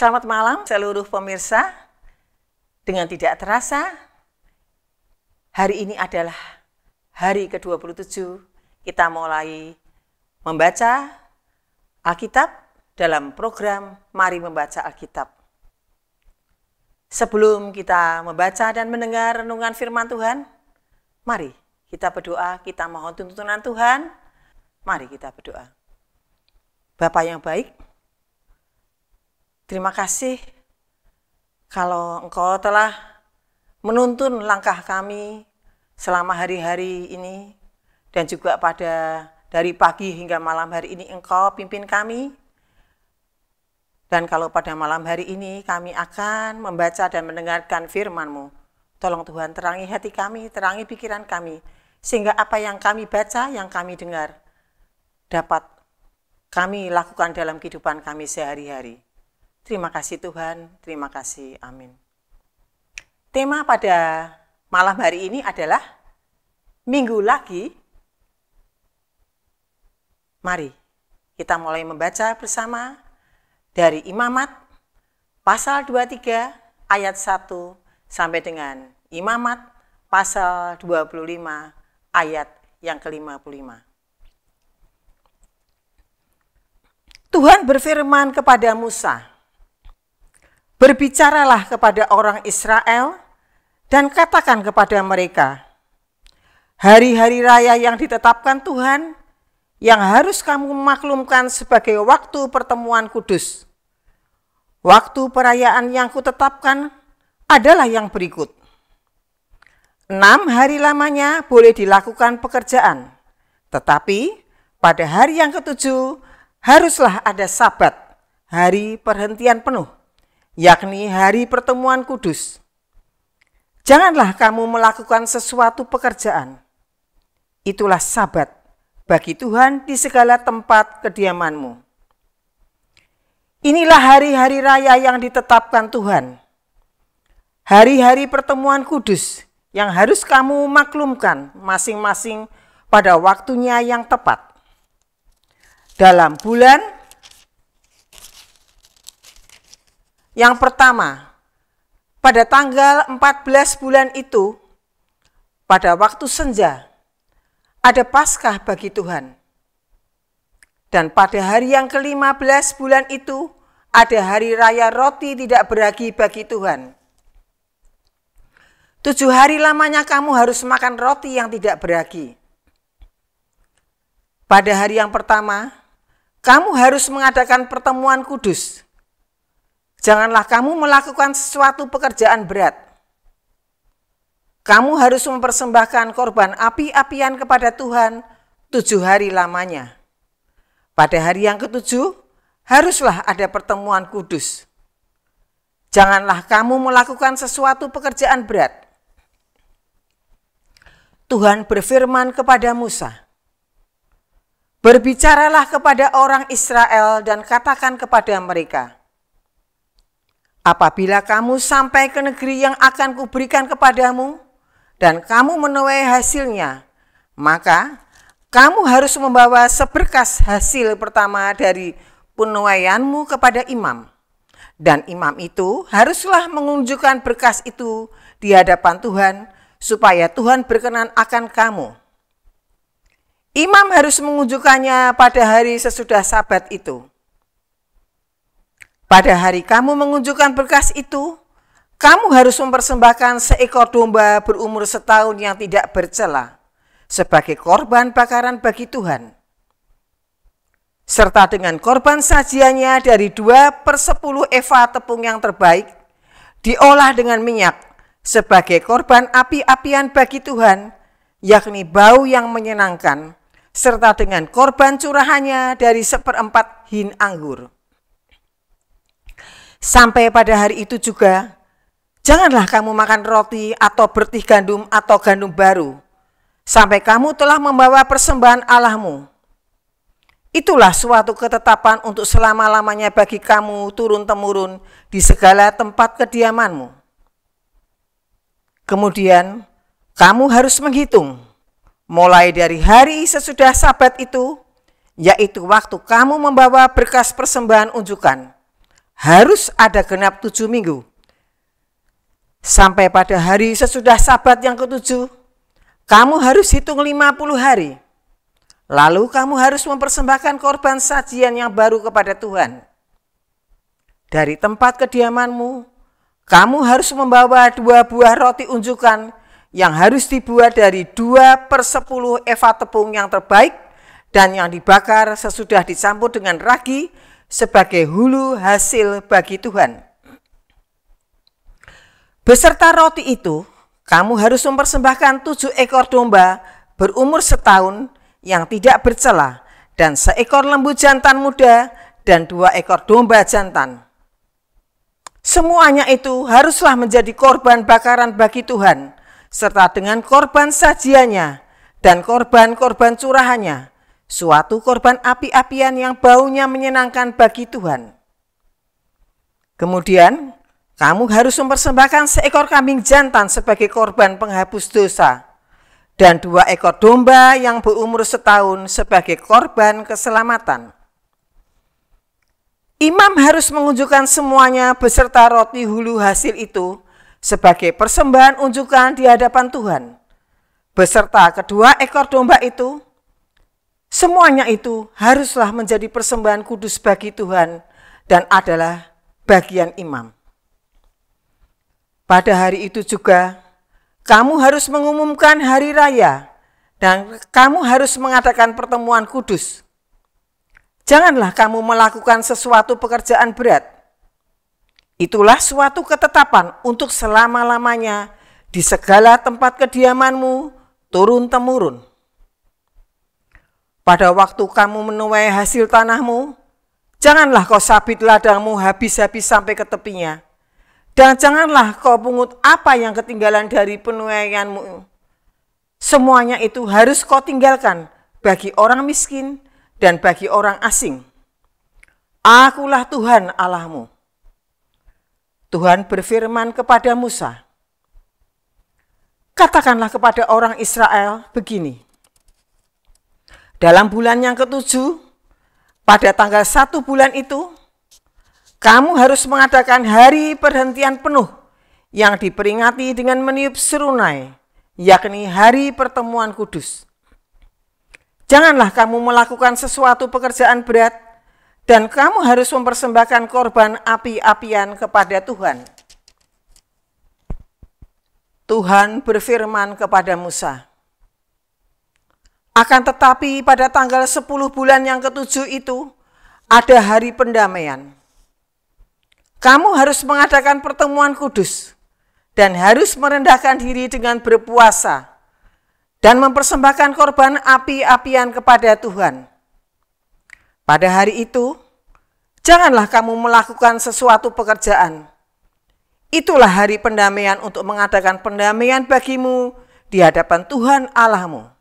Selamat malam seluruh pemirsa. Dengan tidak terasa, hari ini adalah hari ke-27 kita mulai membaca Alkitab dalam program Mari Membaca Alkitab. Sebelum kita membaca dan mendengar renungan firman Tuhan, mari kita berdoa, kita mohon tuntunan Tuhan. Mari kita berdoa. Bapak yang baik, Terima kasih kalau engkau telah menuntun langkah kami selama hari-hari ini dan juga pada dari pagi hingga malam hari ini engkau pimpin kami dan kalau pada malam hari ini kami akan membaca dan mendengarkan firman-Mu. Tolong Tuhan terangi hati kami, terangi pikiran kami, sehingga apa yang kami baca, yang kami dengar, dapat kami lakukan dalam kehidupan kami sehari-hari. Terima kasih Tuhan, terima kasih. Amin. Tema pada malam hari ini adalah minggu lagi. Mari kita mulai membaca bersama dari Imamat pasal 23 ayat 1 sampai dengan Imamat pasal 25 ayat yang ke-55. Tuhan berfirman kepada Musa, Berbicaralah kepada orang Israel dan katakan kepada mereka, hari-hari raya yang ditetapkan Tuhan yang harus kamu maklumkan sebagai waktu pertemuan kudus. Waktu perayaan yang kutetapkan adalah yang berikut. Enam hari lamanya boleh dilakukan pekerjaan, tetapi pada hari yang ketujuh haruslah ada sabat, hari perhentian penuh yakni hari pertemuan kudus. Janganlah kamu melakukan sesuatu pekerjaan. Itulah sabat bagi Tuhan di segala tempat kediamanmu. Inilah hari-hari raya yang ditetapkan Tuhan. Hari-hari pertemuan kudus yang harus kamu maklumkan masing-masing pada waktunya yang tepat. Dalam bulan Yang pertama, pada tanggal 14 bulan itu, pada waktu senja, ada Paskah bagi Tuhan. Dan pada hari yang ke-15 bulan itu, ada hari raya roti tidak beragi bagi Tuhan. Tujuh hari lamanya kamu harus makan roti yang tidak beragi. Pada hari yang pertama, kamu harus mengadakan pertemuan kudus Janganlah kamu melakukan sesuatu pekerjaan berat. Kamu harus mempersembahkan korban api-apian kepada Tuhan tujuh hari lamanya. Pada hari yang ketujuh, haruslah ada pertemuan kudus. Janganlah kamu melakukan sesuatu pekerjaan berat. Tuhan berfirman kepada Musa, Berbicaralah kepada orang Israel dan katakan kepada mereka, Apabila kamu sampai ke negeri yang akan kuberikan kepadamu dan kamu menuai hasilnya, maka kamu harus membawa seberkas hasil pertama dari penuaianmu kepada imam. Dan imam itu haruslah mengunjukkan berkas itu di hadapan Tuhan supaya Tuhan berkenan akan kamu. Imam harus mengunjukkannya pada hari sesudah sabat itu. Pada hari kamu mengunjukkan berkas itu, kamu harus mempersembahkan seekor domba berumur setahun yang tidak bercela sebagai korban bakaran bagi Tuhan. Serta dengan korban sajiannya dari dua per sepuluh eva tepung yang terbaik, diolah dengan minyak sebagai korban api-apian bagi Tuhan, yakni bau yang menyenangkan, serta dengan korban curahannya dari seperempat hin anggur. Sampai pada hari itu juga, janganlah kamu makan roti atau bertih gandum atau gandum baru, sampai kamu telah membawa persembahan Allahmu. Itulah suatu ketetapan untuk selama-lamanya bagi kamu turun-temurun di segala tempat kediamanmu. Kemudian, kamu harus menghitung mulai dari hari sesudah sabat itu, yaitu waktu kamu membawa berkas persembahan unjukan harus ada genap tujuh minggu. Sampai pada hari sesudah sabat yang ketujuh, kamu harus hitung 50 hari. Lalu kamu harus mempersembahkan korban sajian yang baru kepada Tuhan. Dari tempat kediamanmu, kamu harus membawa dua buah roti unjukan yang harus dibuat dari dua per sepuluh eva tepung yang terbaik dan yang dibakar sesudah dicampur dengan ragi sebagai hulu hasil bagi Tuhan. Beserta roti itu, kamu harus mempersembahkan tujuh ekor domba berumur setahun yang tidak bercela dan seekor lembu jantan muda dan dua ekor domba jantan. Semuanya itu haruslah menjadi korban bakaran bagi Tuhan, serta dengan korban sajiannya dan korban-korban curahannya, suatu korban api-apian yang baunya menyenangkan bagi Tuhan. Kemudian, kamu harus mempersembahkan seekor kambing jantan sebagai korban penghapus dosa dan dua ekor domba yang berumur setahun sebagai korban keselamatan. Imam harus mengunjukkan semuanya beserta roti hulu hasil itu sebagai persembahan unjukan di hadapan Tuhan, beserta kedua ekor domba itu Semuanya itu haruslah menjadi persembahan kudus bagi Tuhan dan adalah bagian imam. Pada hari itu juga, kamu harus mengumumkan hari raya dan kamu harus mengadakan pertemuan kudus. Janganlah kamu melakukan sesuatu pekerjaan berat. Itulah suatu ketetapan untuk selama-lamanya di segala tempat kediamanmu turun-temurun. Pada waktu kamu menuai hasil tanahmu, janganlah kau sabit ladangmu habis-habis sampai ke tepinya. Dan janganlah kau pungut apa yang ketinggalan dari penuaianmu. Semuanya itu harus kau tinggalkan bagi orang miskin dan bagi orang asing. Akulah Tuhan Allahmu. Tuhan berfirman kepada Musa, Katakanlah kepada orang Israel begini, dalam bulan yang ketujuh, pada tanggal satu bulan itu, kamu harus mengadakan hari perhentian penuh yang diperingati dengan meniup serunai, yakni hari pertemuan kudus. Janganlah kamu melakukan sesuatu pekerjaan berat, dan kamu harus mempersembahkan korban api-apian kepada Tuhan. Tuhan berfirman kepada Musa, akan tetapi pada tanggal 10 bulan yang ketujuh itu ada hari pendamaian. Kamu harus mengadakan pertemuan kudus dan harus merendahkan diri dengan berpuasa dan mempersembahkan korban api-apian kepada Tuhan. Pada hari itu, janganlah kamu melakukan sesuatu pekerjaan. Itulah hari pendamaian untuk mengadakan pendamaian bagimu di hadapan Tuhan Allahmu.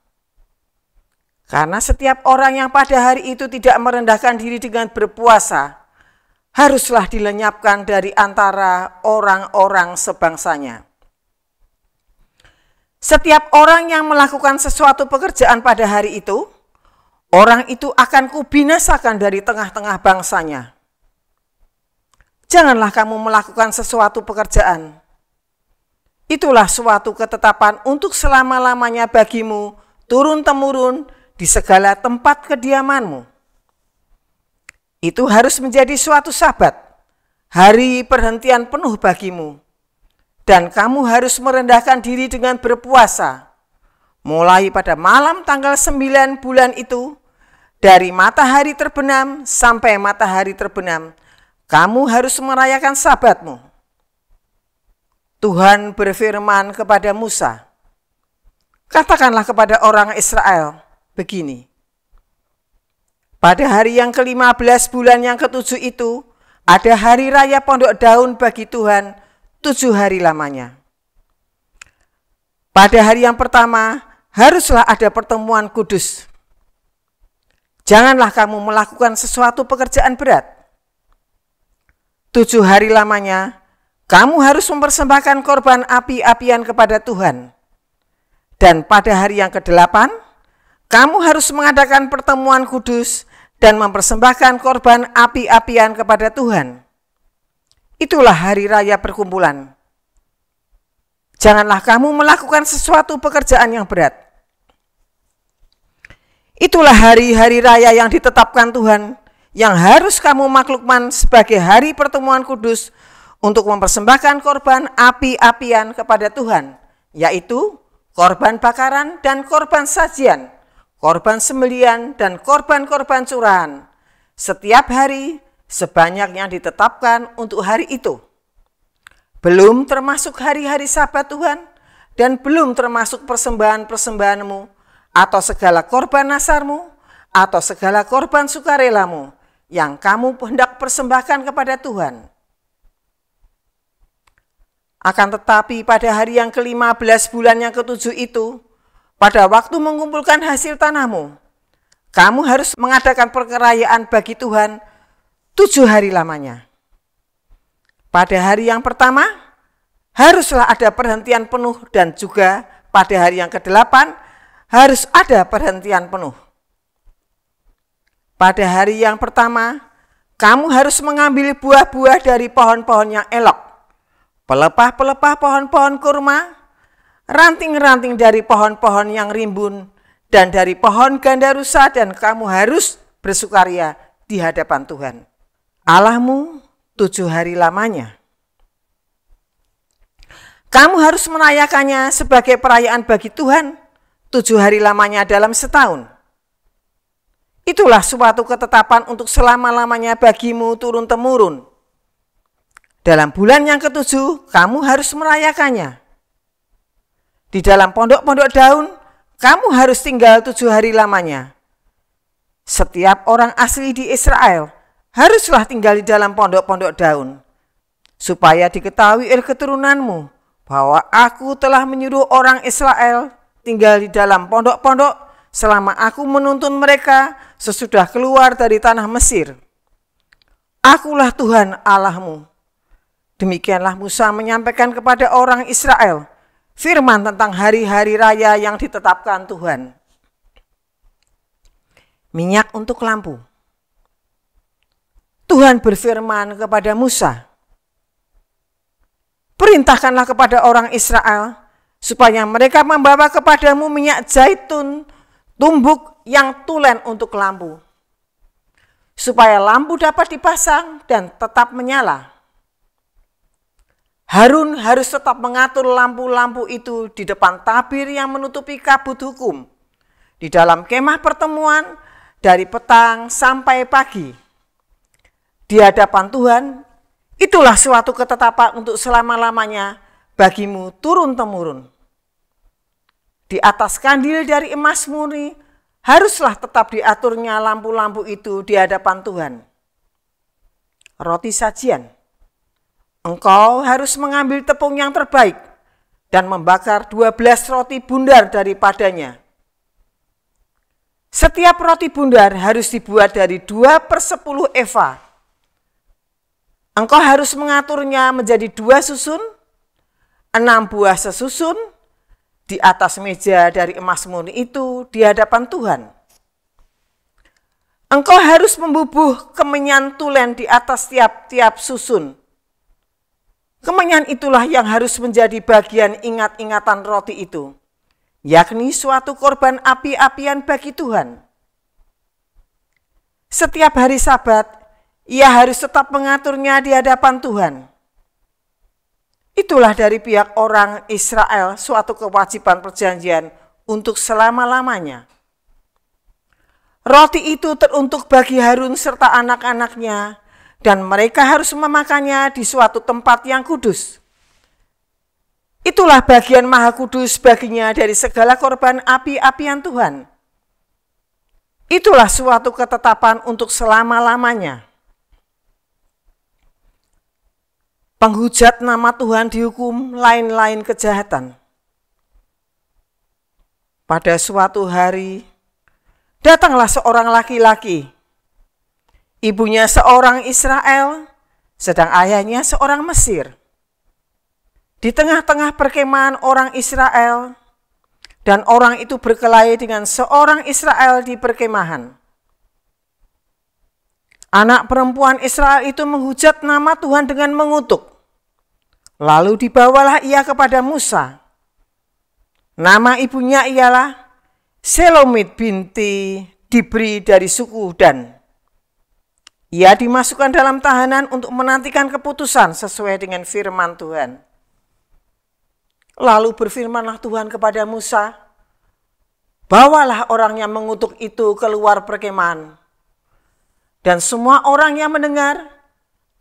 Karena setiap orang yang pada hari itu tidak merendahkan diri dengan berpuasa, haruslah dilenyapkan dari antara orang-orang sebangsanya. Setiap orang yang melakukan sesuatu pekerjaan pada hari itu, orang itu akan kubinasakan dari tengah-tengah bangsanya. Janganlah kamu melakukan sesuatu pekerjaan. Itulah suatu ketetapan untuk selama-lamanya bagimu, turun-temurun, di segala tempat kediamanmu. Itu harus menjadi suatu sabat, hari perhentian penuh bagimu. Dan kamu harus merendahkan diri dengan berpuasa. Mulai pada malam tanggal 9 bulan itu, dari matahari terbenam sampai matahari terbenam, kamu harus merayakan sabatmu. Tuhan berfirman kepada Musa, Katakanlah kepada orang Israel, begini. Pada hari yang ke-15 bulan yang ketujuh itu, ada hari raya pondok daun bagi Tuhan tujuh hari lamanya. Pada hari yang pertama, haruslah ada pertemuan kudus. Janganlah kamu melakukan sesuatu pekerjaan berat. Tujuh hari lamanya, kamu harus mempersembahkan korban api-apian kepada Tuhan. Dan pada hari yang kedelapan, kamu harus mengadakan pertemuan kudus dan mempersembahkan korban api-apian kepada Tuhan. Itulah hari raya perkumpulan. Janganlah kamu melakukan sesuatu pekerjaan yang berat. Itulah hari-hari raya yang ditetapkan Tuhan, yang harus kamu maklukkan sebagai hari pertemuan kudus untuk mempersembahkan korban api-apian kepada Tuhan, yaitu korban bakaran dan korban sajian korban sembelian, dan korban-korban curahan setiap hari sebanyak yang ditetapkan untuk hari itu. Belum termasuk hari-hari sabat Tuhan dan belum termasuk persembahan-persembahanmu atau segala korban nasarmu atau segala korban sukarelamu yang kamu hendak persembahkan kepada Tuhan. Akan tetapi pada hari yang kelima belas bulan yang ketujuh itu, pada waktu mengumpulkan hasil tanahmu, kamu harus mengadakan perkerayaan bagi Tuhan tujuh hari lamanya. Pada hari yang pertama, haruslah ada perhentian penuh dan juga pada hari yang kedelapan harus ada perhentian penuh. Pada hari yang pertama, kamu harus mengambil buah-buah dari pohon-pohon yang elok, pelepah-pelepah pohon-pohon kurma, ranting-ranting dari pohon-pohon yang rimbun dan dari pohon ganda rusa dan kamu harus bersukaria di hadapan Tuhan. Allahmu tujuh hari lamanya. Kamu harus merayakannya sebagai perayaan bagi Tuhan tujuh hari lamanya dalam setahun. Itulah suatu ketetapan untuk selama-lamanya bagimu turun-temurun. Dalam bulan yang ketujuh, kamu harus merayakannya di dalam pondok-pondok daun, kamu harus tinggal tujuh hari lamanya. Setiap orang asli di Israel haruslah tinggal di dalam pondok-pondok daun, supaya diketahui oleh keturunanmu bahwa aku telah menyuruh orang Israel tinggal di dalam pondok-pondok selama aku menuntun mereka sesudah keluar dari tanah Mesir. Akulah Tuhan Allahmu. Demikianlah Musa menyampaikan kepada orang Israel firman tentang hari-hari raya yang ditetapkan Tuhan. Minyak untuk lampu. Tuhan berfirman kepada Musa, "Perintahkanlah kepada orang Israel supaya mereka membawa kepadamu minyak zaitun tumbuk yang tulen untuk lampu, supaya lampu dapat dipasang dan tetap menyala." Harun harus tetap mengatur lampu-lampu itu di depan tabir yang menutupi kabut hukum. Di dalam kemah pertemuan dari petang sampai pagi. Di hadapan Tuhan, itulah suatu ketetapan untuk selama-lamanya bagimu turun-temurun. Di atas kandil dari emas murni, haruslah tetap diaturnya lampu-lampu itu di hadapan Tuhan. Roti sajian Engkau harus mengambil tepung yang terbaik dan membakar dua belas roti bundar daripadanya. Setiap roti bundar harus dibuat dari dua per sepuluh eva. Engkau harus mengaturnya menjadi dua susun, enam buah sesusun, di atas meja dari emas murni itu di hadapan Tuhan. Engkau harus membubuh kemenyan tulen di atas tiap-tiap susun Kemenyan itulah yang harus menjadi bagian ingat-ingatan roti itu, yakni suatu korban api-apian bagi Tuhan. Setiap hari Sabat, ia harus tetap mengaturnya di hadapan Tuhan. Itulah dari pihak orang Israel suatu kewajiban perjanjian untuk selama-lamanya. Roti itu teruntuk bagi Harun serta anak-anaknya dan mereka harus memakannya di suatu tempat yang kudus. Itulah bagian maha kudus baginya dari segala korban api-apian Tuhan. Itulah suatu ketetapan untuk selama-lamanya. Penghujat nama Tuhan dihukum lain-lain kejahatan. Pada suatu hari, datanglah seorang laki-laki Ibunya seorang Israel, sedang ayahnya seorang Mesir. Di tengah-tengah perkemahan orang Israel, dan orang itu berkelahi dengan seorang Israel di perkemahan. Anak perempuan Israel itu menghujat nama Tuhan dengan mengutuk. Lalu dibawalah ia kepada Musa. Nama ibunya ialah Selomit binti Dibri dari suku Dan. Ia dimasukkan dalam tahanan untuk menantikan keputusan sesuai dengan firman Tuhan. Lalu berfirmanlah Tuhan kepada Musa, Bawalah orang yang mengutuk itu keluar perkemahan. Dan semua orang yang mendengar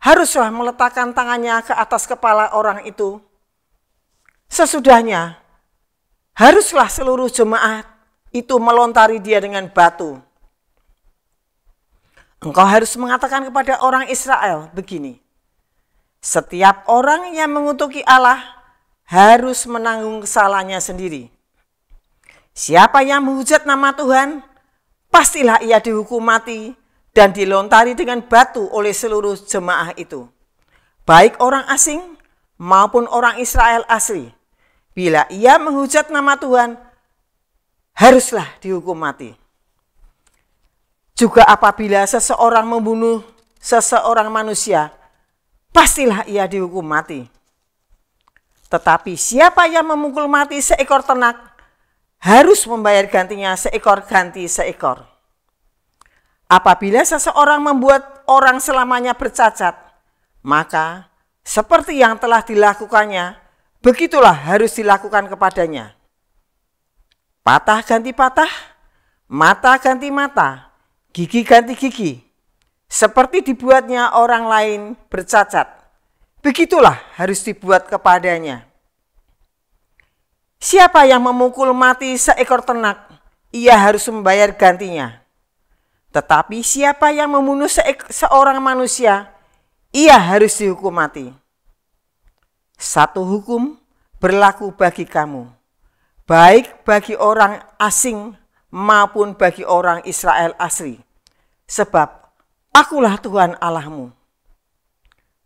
haruslah meletakkan tangannya ke atas kepala orang itu. Sesudahnya, haruslah seluruh jemaat itu melontari dia dengan batu. Engkau harus mengatakan kepada orang Israel begini, setiap orang yang mengutuki Allah harus menanggung kesalahannya sendiri. Siapa yang menghujat nama Tuhan, pastilah ia dihukum mati dan dilontari dengan batu oleh seluruh jemaah itu. Baik orang asing maupun orang Israel asli. Bila ia menghujat nama Tuhan, haruslah dihukum mati. Juga apabila seseorang membunuh seseorang manusia, pastilah ia dihukum mati. Tetapi siapa yang memukul mati seekor ternak harus membayar gantinya seekor ganti seekor. Apabila seseorang membuat orang selamanya bercacat, maka seperti yang telah dilakukannya, begitulah harus dilakukan kepadanya. Patah ganti patah, mata ganti mata, Gigi ganti gigi. Seperti dibuatnya orang lain bercacat. Begitulah harus dibuat kepadanya. Siapa yang memukul mati seekor ternak, ia harus membayar gantinya. Tetapi siapa yang membunuh seorang manusia, ia harus dihukum mati. Satu hukum berlaku bagi kamu, baik bagi orang asing maupun bagi orang Israel asli, sebab akulah Tuhan Allahmu.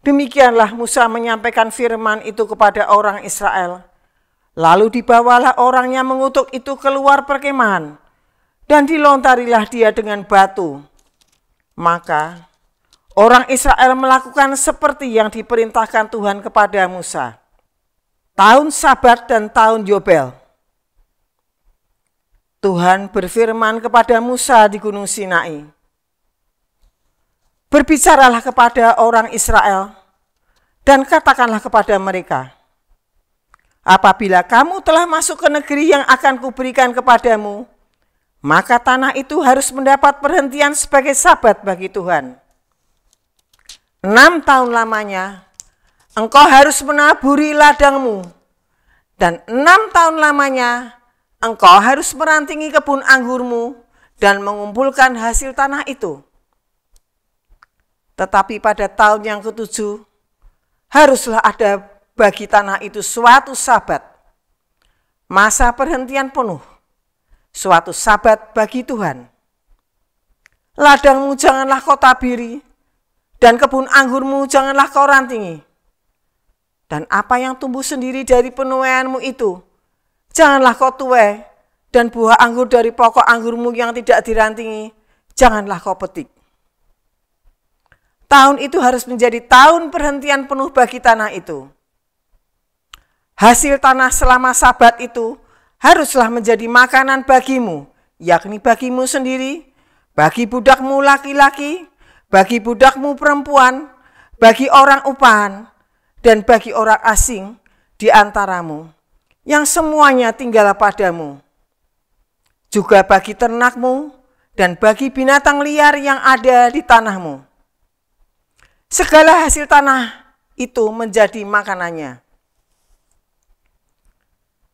Demikianlah Musa menyampaikan firman itu kepada orang Israel. Lalu dibawalah orang yang mengutuk itu keluar perkemahan, dan dilontarilah dia dengan batu. Maka orang Israel melakukan seperti yang diperintahkan Tuhan kepada Musa. Tahun Sabat dan tahun Yobel – Tuhan berfirman kepada Musa di Gunung Sinai, "Berbicaralah kepada orang Israel dan katakanlah kepada mereka, apabila kamu telah masuk ke negeri yang akan kuberikan kepadamu, maka tanah itu harus mendapat perhentian sebagai sabat bagi Tuhan. Enam tahun lamanya, engkau harus menaburi ladangmu, dan enam tahun lamanya, engkau harus merantingi kebun anggurmu dan mengumpulkan hasil tanah itu. Tetapi pada tahun yang ketujuh, haruslah ada bagi tanah itu suatu sabat, masa perhentian penuh, suatu sabat bagi Tuhan. Ladangmu janganlah kau tabiri, dan kebun anggurmu janganlah kau rantingi. Dan apa yang tumbuh sendiri dari penuaianmu itu, Janganlah kau tuweh dan buah anggur dari pokok anggurmu yang tidak dirantingi, janganlah kau petik. Tahun itu harus menjadi tahun perhentian penuh bagi tanah itu. Hasil tanah selama sabat itu haruslah menjadi makanan bagimu, yakni bagimu sendiri, bagi budakmu laki-laki, bagi budakmu perempuan, bagi orang upahan, dan bagi orang asing di antaramu yang semuanya tinggal padamu. Juga bagi ternakmu dan bagi binatang liar yang ada di tanahmu. Segala hasil tanah itu menjadi makanannya.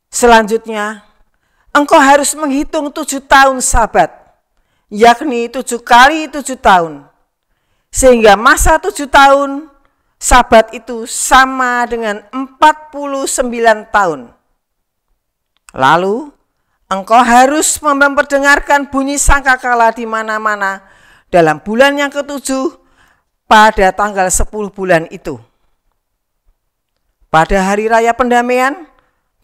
Selanjutnya, engkau harus menghitung tujuh tahun sabat, yakni tujuh kali tujuh tahun. Sehingga masa tujuh tahun sabat itu sama dengan empat puluh sembilan tahun. Lalu engkau harus memperdengarkan bunyi sangkakala di mana-mana dalam bulan yang ketujuh pada tanggal sepuluh bulan itu. Pada hari raya pendamaian,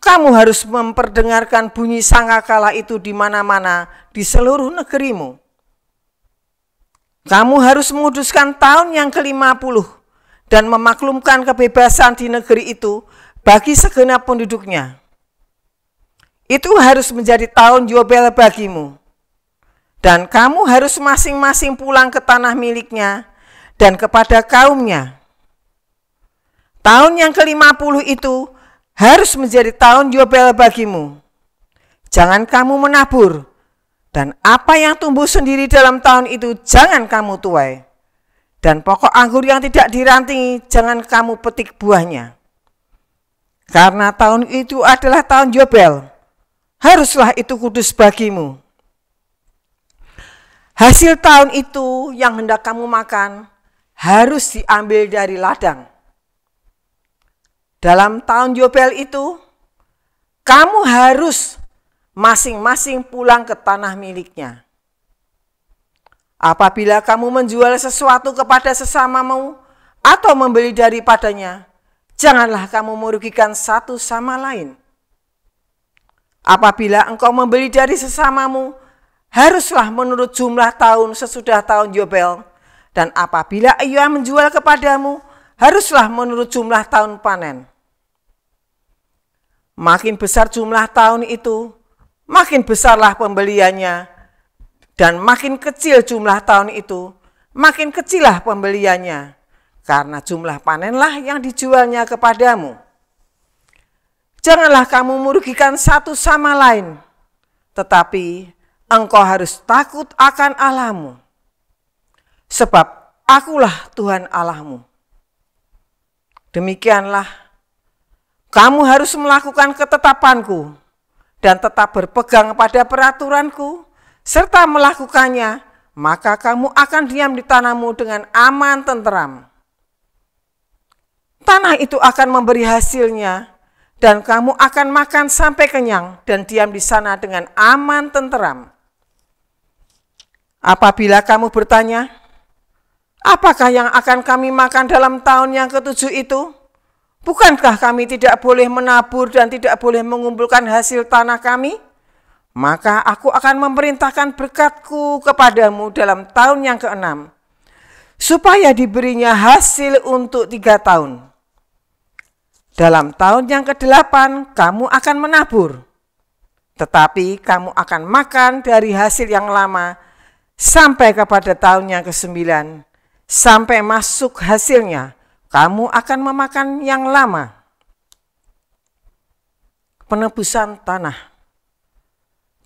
kamu harus memperdengarkan bunyi sangkakala itu di mana-mana di seluruh negerimu. Kamu harus menguduskan tahun yang kelima puluh dan memaklumkan kebebasan di negeri itu bagi segenap penduduknya itu harus menjadi tahun Yobel bagimu. Dan kamu harus masing-masing pulang ke tanah miliknya dan kepada kaumnya. Tahun yang ke puluh itu harus menjadi tahun Yobel bagimu. Jangan kamu menabur, dan apa yang tumbuh sendiri dalam tahun itu jangan kamu tuai. Dan pokok anggur yang tidak dirantingi jangan kamu petik buahnya. Karena tahun itu adalah tahun Yobel, haruslah itu kudus bagimu. Hasil tahun itu yang hendak kamu makan harus diambil dari ladang. Dalam tahun Yobel itu, kamu harus masing-masing pulang ke tanah miliknya. Apabila kamu menjual sesuatu kepada sesamamu atau membeli daripadanya, janganlah kamu merugikan satu sama lain Apabila engkau membeli dari sesamamu, haruslah menurut jumlah tahun sesudah tahun Yobel. Dan apabila ia menjual kepadamu, haruslah menurut jumlah tahun panen. Makin besar jumlah tahun itu, makin besarlah pembeliannya. Dan makin kecil jumlah tahun itu, makin kecillah pembeliannya. Karena jumlah panenlah yang dijualnya kepadamu. Janganlah kamu merugikan satu sama lain, tetapi engkau harus takut akan Allahmu, sebab akulah Tuhan Allahmu. Demikianlah, kamu harus melakukan ketetapanku dan tetap berpegang pada peraturanku, serta melakukannya, maka kamu akan diam di tanahmu dengan aman tenteram. Tanah itu akan memberi hasilnya, dan kamu akan makan sampai kenyang dan diam di sana dengan aman tenteram. Apabila kamu bertanya, apakah yang akan kami makan dalam tahun yang ketujuh itu? Bukankah kami tidak boleh menabur dan tidak boleh mengumpulkan hasil tanah kami? Maka aku akan memerintahkan berkatku kepadamu dalam tahun yang keenam, supaya diberinya hasil untuk tiga tahun dalam tahun yang kedelapan kamu akan menabur, tetapi kamu akan makan dari hasil yang lama sampai kepada tahun yang kesembilan sampai masuk hasilnya, kamu akan memakan yang lama. Penebusan tanah.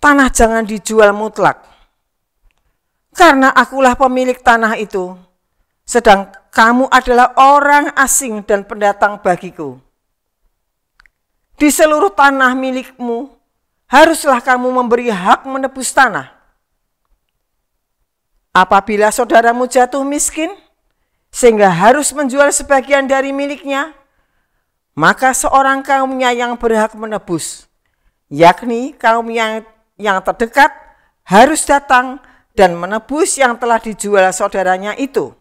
Tanah jangan dijual mutlak. Karena akulah pemilik tanah itu, sedang kamu adalah orang asing dan pendatang bagiku di seluruh tanah milikmu, haruslah kamu memberi hak menebus tanah. Apabila saudaramu jatuh miskin, sehingga harus menjual sebagian dari miliknya, maka seorang kaumnya yang berhak menebus, yakni kaum yang, yang terdekat, harus datang dan menebus yang telah dijual saudaranya itu.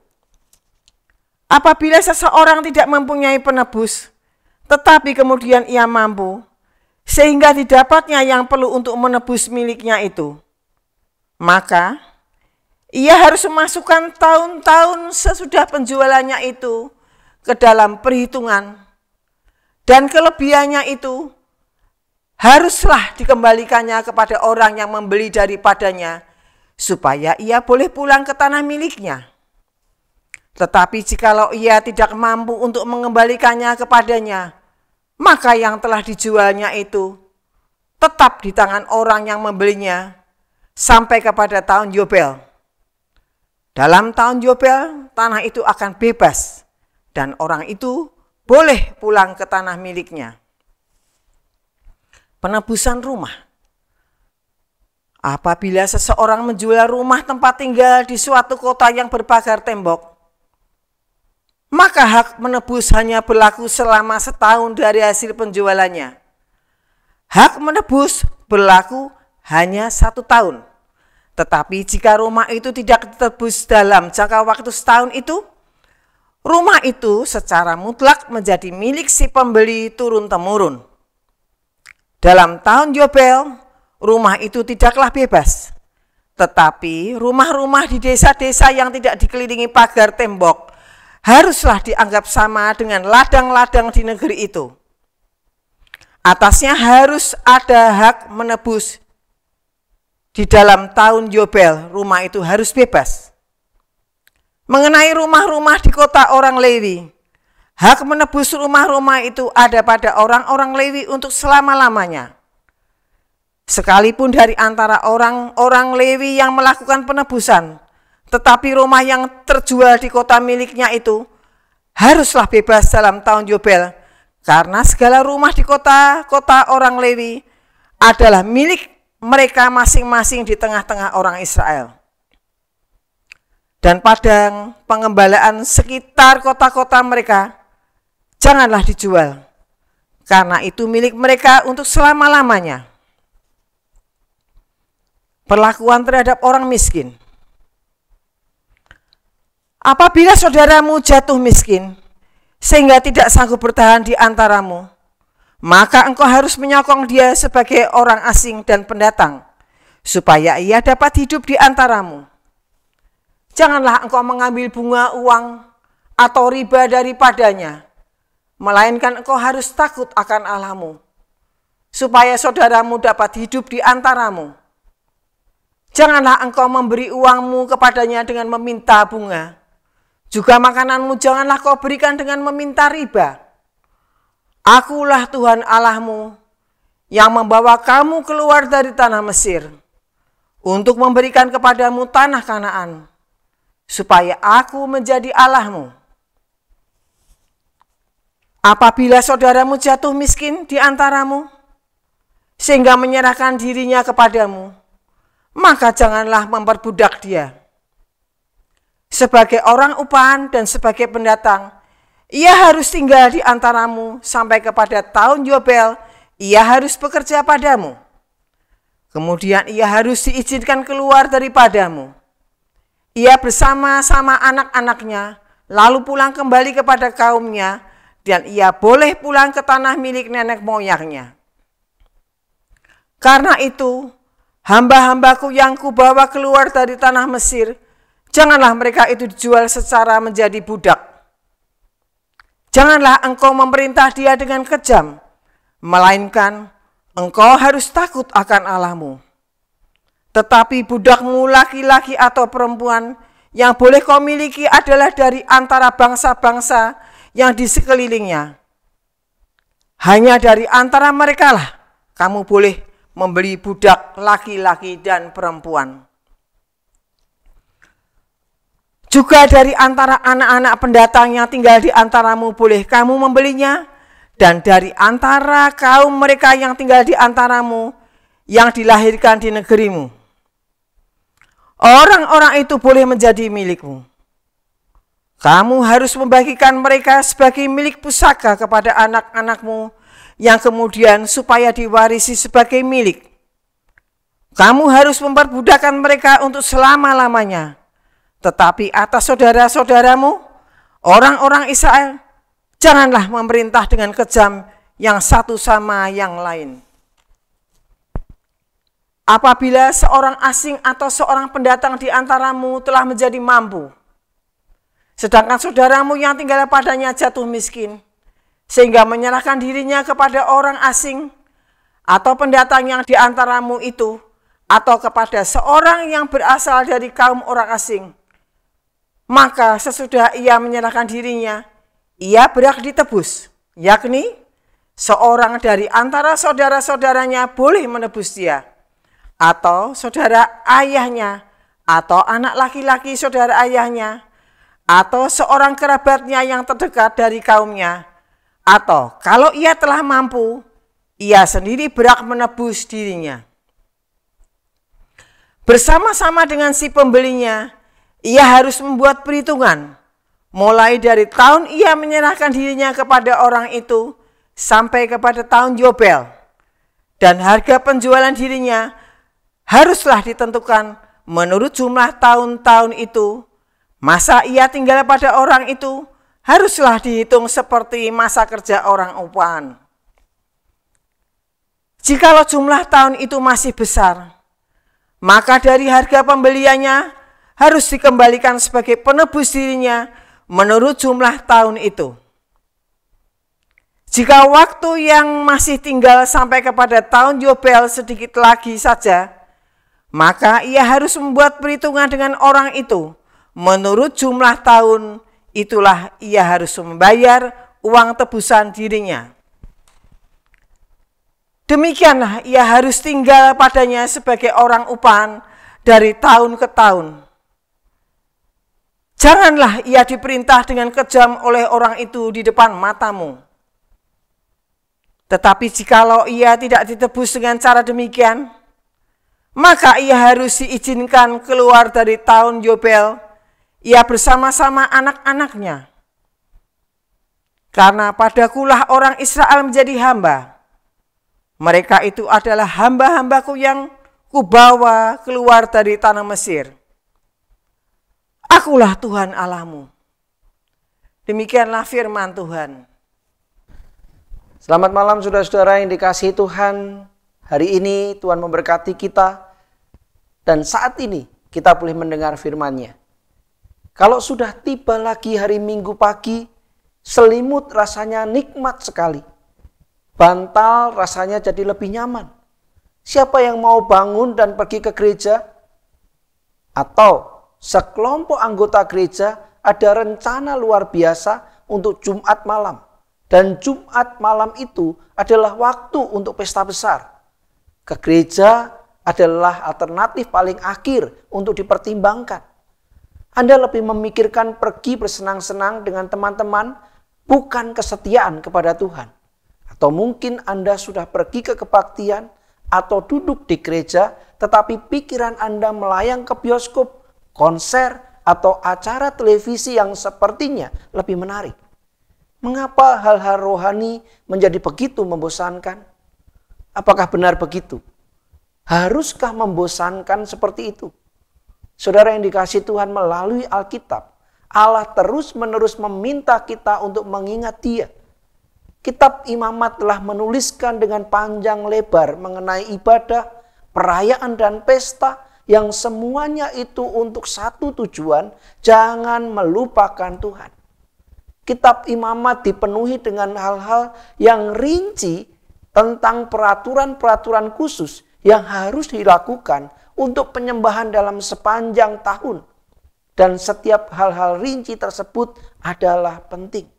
Apabila seseorang tidak mempunyai penebus, tetapi kemudian ia mampu, sehingga didapatnya yang perlu untuk menebus miliknya itu. Maka ia harus memasukkan tahun-tahun sesudah penjualannya itu ke dalam perhitungan, dan kelebihannya itu haruslah dikembalikannya kepada orang yang membeli daripadanya, supaya ia boleh pulang ke tanah miliknya. Tetapi jikalau ia tidak mampu untuk mengembalikannya kepadanya, maka yang telah dijualnya itu tetap di tangan orang yang membelinya sampai kepada tahun Yobel. Dalam tahun Yobel, tanah itu akan bebas dan orang itu boleh pulang ke tanah miliknya. Penebusan rumah. Apabila seseorang menjual rumah tempat tinggal di suatu kota yang berpagar tembok, maka hak menebus hanya berlaku selama setahun dari hasil penjualannya. Hak menebus berlaku hanya satu tahun. Tetapi jika rumah itu tidak ditebus dalam jangka waktu setahun itu, rumah itu secara mutlak menjadi milik si pembeli turun-temurun. Dalam tahun Yobel, rumah itu tidaklah bebas. Tetapi rumah-rumah di desa-desa yang tidak dikelilingi pagar tembok haruslah dianggap sama dengan ladang-ladang di negeri itu. Atasnya harus ada hak menebus di dalam tahun Yobel, rumah itu harus bebas. Mengenai rumah-rumah di kota orang Lewi, hak menebus rumah-rumah itu ada pada orang-orang Lewi untuk selama-lamanya. Sekalipun dari antara orang-orang Lewi yang melakukan penebusan, tetapi rumah yang terjual di kota miliknya itu haruslah bebas dalam tahun Yobel, karena segala rumah di kota-kota orang Lewi adalah milik mereka masing-masing di tengah-tengah orang Israel. Dan padang pengembalaan sekitar kota-kota mereka janganlah dijual, karena itu milik mereka untuk selama-lamanya. Perlakuan terhadap orang miskin – Apabila saudaramu jatuh miskin, sehingga tidak sanggup bertahan di antaramu, maka engkau harus menyokong dia sebagai orang asing dan pendatang, supaya ia dapat hidup di antaramu. Janganlah engkau mengambil bunga uang atau riba daripadanya, melainkan engkau harus takut akan Allahmu, supaya saudaramu dapat hidup di antaramu. Janganlah engkau memberi uangmu kepadanya dengan meminta bunga, juga makananmu janganlah kau berikan dengan meminta riba. Akulah Tuhan Allahmu yang membawa kamu keluar dari tanah Mesir untuk memberikan kepadamu tanah Kanaan, supaya aku menjadi Allahmu. Apabila saudaramu jatuh miskin di antaramu, sehingga menyerahkan dirinya kepadamu, maka janganlah memperbudak dia sebagai orang upahan dan sebagai pendatang. Ia harus tinggal di antaramu sampai kepada tahun Yobel, ia harus bekerja padamu. Kemudian ia harus diizinkan keluar daripadamu. Ia bersama-sama anak-anaknya, lalu pulang kembali kepada kaumnya, dan ia boleh pulang ke tanah milik nenek moyangnya. Karena itu, hamba-hambaku yang kubawa keluar dari tanah Mesir, Janganlah mereka itu dijual secara menjadi budak. Janganlah engkau memerintah dia dengan kejam, melainkan engkau harus takut akan Allahmu. Tetapi budakmu laki-laki atau perempuan yang boleh kau miliki adalah dari antara bangsa-bangsa yang di sekelilingnya. Hanya dari antara merekalah kamu boleh membeli budak laki-laki dan perempuan juga dari antara anak-anak pendatang yang tinggal di antaramu boleh kamu membelinya, dan dari antara kaum mereka yang tinggal di antaramu yang dilahirkan di negerimu. Orang-orang itu boleh menjadi milikmu. Kamu harus membagikan mereka sebagai milik pusaka kepada anak-anakmu yang kemudian supaya diwarisi sebagai milik. Kamu harus memperbudakan mereka untuk selama-lamanya tetapi atas saudara-saudaramu, orang-orang Israel, janganlah memerintah dengan kejam yang satu sama yang lain. Apabila seorang asing atau seorang pendatang di antaramu telah menjadi mampu, sedangkan saudaramu yang tinggal padanya jatuh miskin, sehingga menyerahkan dirinya kepada orang asing atau pendatang yang di antaramu itu, atau kepada seorang yang berasal dari kaum orang asing, maka sesudah ia menyerahkan dirinya, ia berhak ditebus, yakni seorang dari antara saudara-saudaranya boleh menebus dia, atau saudara ayahnya, atau anak laki-laki saudara ayahnya, atau seorang kerabatnya yang terdekat dari kaumnya, atau kalau ia telah mampu, ia sendiri berak menebus dirinya. Bersama-sama dengan si pembelinya, ia harus membuat perhitungan. Mulai dari tahun ia menyerahkan dirinya kepada orang itu sampai kepada tahun Yobel. Dan harga penjualan dirinya haruslah ditentukan menurut jumlah tahun-tahun itu. Masa ia tinggal pada orang itu haruslah dihitung seperti masa kerja orang upahan. Jikalau jumlah tahun itu masih besar, maka dari harga pembeliannya harus dikembalikan sebagai penebus dirinya menurut jumlah tahun itu. Jika waktu yang masih tinggal sampai kepada tahun Yobel sedikit lagi saja, maka ia harus membuat perhitungan dengan orang itu. Menurut jumlah tahun, itulah ia harus membayar uang tebusan dirinya. Demikianlah ia harus tinggal padanya sebagai orang upahan dari tahun ke tahun. Janganlah ia diperintah dengan kejam oleh orang itu di depan matamu. Tetapi jikalau ia tidak ditebus dengan cara demikian, maka ia harus diizinkan keluar dari tahun Yobel, ia bersama-sama anak-anaknya. Karena padakulah orang Israel menjadi hamba. Mereka itu adalah hamba-hambaku yang kubawa keluar dari tanah Mesir Akulah Tuhan Allahmu. Demikianlah firman Tuhan. Selamat malam saudara-saudara yang dikasihi Tuhan. Hari ini Tuhan memberkati kita dan saat ini kita boleh mendengar firman-Nya. Kalau sudah tiba lagi hari Minggu pagi, selimut rasanya nikmat sekali. Bantal rasanya jadi lebih nyaman. Siapa yang mau bangun dan pergi ke gereja atau sekelompok anggota gereja ada rencana luar biasa untuk Jumat malam. Dan Jumat malam itu adalah waktu untuk pesta besar. Ke gereja adalah alternatif paling akhir untuk dipertimbangkan. Anda lebih memikirkan pergi bersenang-senang dengan teman-teman bukan kesetiaan kepada Tuhan. Atau mungkin Anda sudah pergi ke kebaktian atau duduk di gereja tetapi pikiran Anda melayang ke bioskop konser, atau acara televisi yang sepertinya lebih menarik. Mengapa hal-hal rohani menjadi begitu membosankan? Apakah benar begitu? Haruskah membosankan seperti itu? Saudara yang dikasih Tuhan melalui Alkitab, Allah terus-menerus meminta kita untuk mengingat Dia. Kitab Imamat telah menuliskan dengan panjang lebar mengenai ibadah, perayaan dan pesta, yang semuanya itu untuk satu tujuan, jangan melupakan Tuhan. Kitab imamat dipenuhi dengan hal-hal yang rinci tentang peraturan-peraturan khusus yang harus dilakukan untuk penyembahan dalam sepanjang tahun. Dan setiap hal-hal rinci tersebut adalah penting.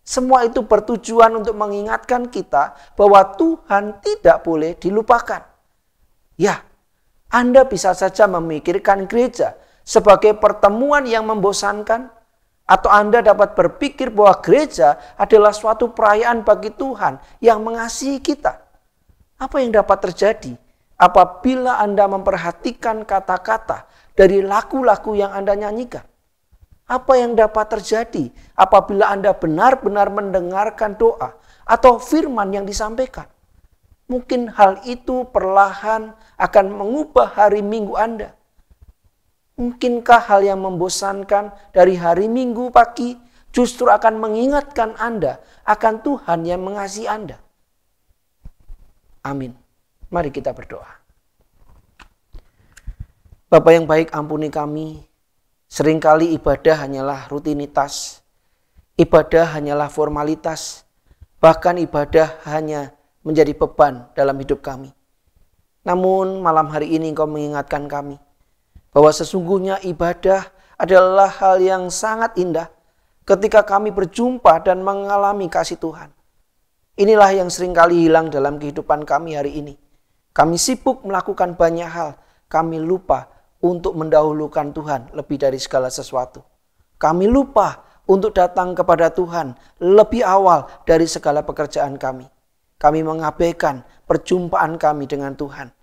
Semua itu bertujuan untuk mengingatkan kita bahwa Tuhan tidak boleh dilupakan. Ya, anda bisa saja memikirkan gereja sebagai pertemuan yang membosankan, atau Anda dapat berpikir bahwa gereja adalah suatu perayaan bagi Tuhan yang mengasihi kita. Apa yang dapat terjadi apabila Anda memperhatikan kata-kata dari laku-laku yang Anda nyanyikan? Apa yang dapat terjadi apabila Anda benar-benar mendengarkan doa atau firman yang disampaikan? Mungkin hal itu perlahan akan mengubah hari Minggu Anda. Mungkinkah hal yang membosankan dari hari Minggu pagi justru akan mengingatkan Anda akan Tuhan yang mengasihi Anda? Amin. Mari kita berdoa. Bapak yang baik, ampuni kami. Seringkali ibadah hanyalah rutinitas, ibadah hanyalah formalitas, bahkan ibadah hanya menjadi beban dalam hidup kami. Namun malam hari ini engkau mengingatkan kami bahwa sesungguhnya ibadah adalah hal yang sangat indah ketika kami berjumpa dan mengalami kasih Tuhan. Inilah yang seringkali hilang dalam kehidupan kami hari ini. Kami sibuk melakukan banyak hal, kami lupa untuk mendahulukan Tuhan lebih dari segala sesuatu. Kami lupa untuk datang kepada Tuhan lebih awal dari segala pekerjaan kami. Kami mengabaikan perjumpaan kami dengan Tuhan.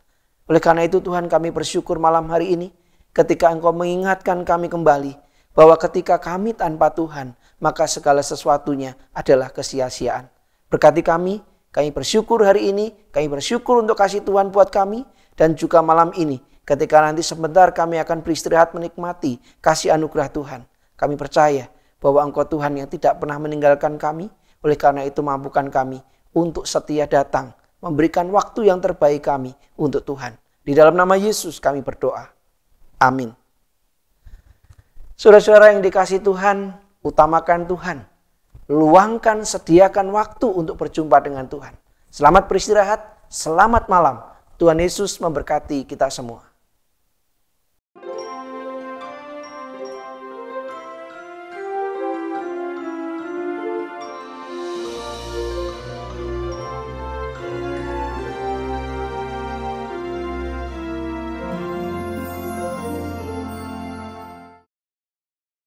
Oleh karena itu Tuhan kami bersyukur malam hari ini ketika Engkau mengingatkan kami kembali bahwa ketika kami tanpa Tuhan maka segala sesuatunya adalah kesia-siaan. Berkati kami, kami bersyukur hari ini, kami bersyukur untuk kasih Tuhan buat kami dan juga malam ini ketika nanti sebentar kami akan beristirahat menikmati kasih anugerah Tuhan. Kami percaya bahwa Engkau Tuhan yang tidak pernah meninggalkan kami, oleh karena itu mampukan kami untuk setia datang, memberikan waktu yang terbaik kami untuk Tuhan. Di dalam nama Yesus kami berdoa. Amin. Saudara-saudara yang dikasih Tuhan, utamakan Tuhan. Luangkan, sediakan waktu untuk berjumpa dengan Tuhan. Selamat beristirahat, selamat malam. Tuhan Yesus memberkati kita semua.